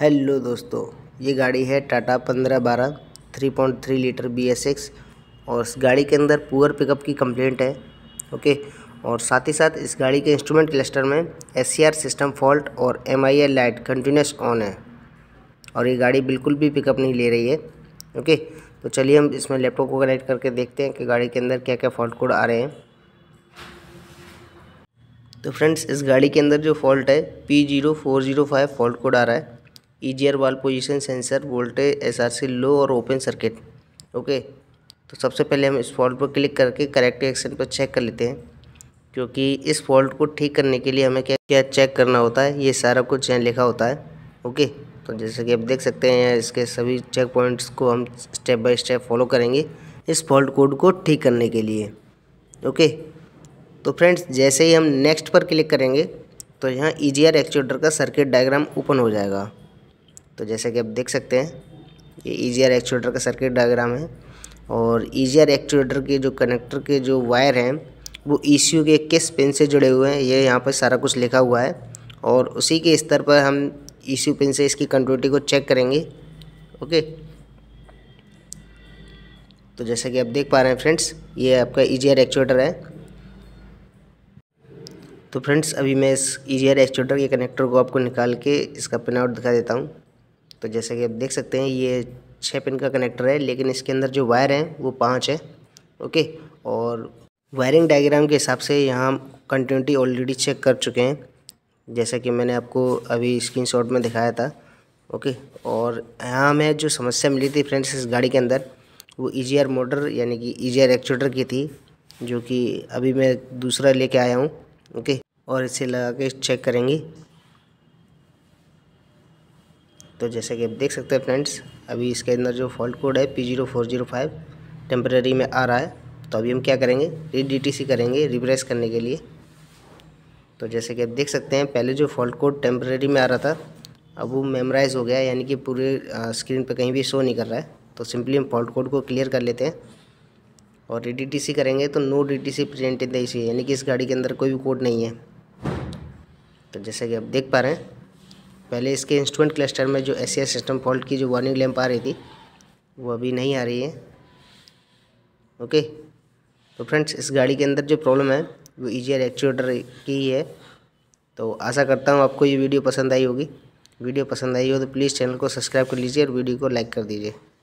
hello दोस्तों ये गाड़ी है टाटा पंद्रह बारह three point three litre B S X और इस गाड़ी के अंदर पुअर पिकअप की कंप्लेंट है ओके और साथ ही साथ इस गाड़ी के इंस्ट्रूमेंट क्लस्टर में S C R system fault और M I L light continuous on है और ये गाड़ी बिल्कुल भी पिकअप नहीं ले रही है ओके तो चलिए हम इसमें लैपटॉप को कनेक्ट करके देखते हैं कि गाड़ी के अंदर क्या क्या फॉल्ट कोड आ रहे हैं तो फ्रेंड्स इस गाड़ी के अंदर जो फॉल्ट है P zero four zero five fault code आ रहा है EGR valve position sensor voltage SRC low और ओपन सर्किट ओके तो सबसे पहले हम इस फॉल्ट पर क्लिक करके करेक्ट एक्शन पर चेक कर लेते हैं क्योंकि इस फॉल्ट को ठीक करने के लिए हमें क्या क्या चेक करना होता है ये सारा कुछ यहाँ लिखा होता है ओके तो जैसे कि आप देख सकते हैं यहाँ इसके सभी चेक पॉइंट्स को हम स्टेप बाय स्टेप फॉलो करेंगे इस फॉल्ट कोड को ठीक करने के लिए ओके तो फ्रेंड्स जैसे ही हम नेक्स्ट पर क्लिक करेंगे तो यहाँ ई जी एक्चुएटर का सर्किट डायग्राम ओपन हो जाएगा तो जैसा कि आप देख सकते हैं ये ईजीआर e एक्चुएटर का सर्किट डायग्राम है और ईजीआर e एक्चुएटर के जो कनेक्टर के जो वायर हैं वो ई e के किस पिन से जुड़े हुए हैं ये यहाँ पर सारा कुछ लिखा हुआ है और उसी के स्तर पर हम ईसीयू पिन से इसकी कंट्रोटी को चेक करेंगे ओके तो जैसा कि आप देख पा रहे हैं फ्रेंड्स ये आपका ईजीआर एक्चुएटर है तो फ्रेंड्स अभी मैं इस ईजीआर एक्चुएटर के कनेक्टर को आपको निकाल के इसका पिन आउट दिखा देता हूँ तो जैसा कि आप देख सकते हैं ये छः पिन का कनेक्टर है लेकिन इसके अंदर जो वायर हैं वो पाँच है ओके और वायरिंग डायग्राम के हिसाब से यहाँ कंटिन्यूटी ऑलरेडी चेक कर चुके हैं जैसा कि मैंने आपको अभी शॉट में दिखाया था ओके और यहाँ हमें जो समस्या मिली थी फ्रेंड्स इस गाड़ी के अंदर वो ई e मोटर यानी कि ई e एक्चुएटर की थी जो कि अभी मैं दूसरा लेके आया हूँ ओके और इसे लगा के चेक करेंगे तो जैसे कि आप देख सकते हैं फ्रेंड्स अभी इसके अंदर जो फॉल्ट कोड है P zero four zero five temporary में आ रहा है तो अभी हम क्या करेंगे री डी टी सी करेंगे रिप्रेस करने के लिए तो जैसे कि आप देख सकते हैं पहले जो फॉल्ट कोड टेम्प्रेरी में आ रहा था अब वो मेमोराइज़ हो गया यानी कि पूरे स्क्रीन पे कहीं भी शो नहीं कर रहा है तो सिंपली हम फॉल्ट कोड को क्लियर कर लेते हैं और डी टी सी करेंगे तो no D T C present in the यानी कि इस गाड़ी के अंदर कोई भी कोड नहीं है तो जैसे कि आप देख पा रहे हैं पहले इसके इंस्ट्रूमेंट क्लस्टर में जो एस सिस्टम फॉल्ट की जो वार्निंग लैंप आ रही थी वो अभी नहीं आ रही है ओके तो फ्रेंड्स इस गाड़ी के अंदर जो प्रॉब्लम है वो ई e एक्चुएटर की ही है तो आशा करता हूँ आपको ये वीडियो पसंद आई होगी वीडियो पसंद आई हो तो प्लीज़ चैनल को सब्सक्राइब कर लीजिए और वीडियो को लाइक कर दीजिए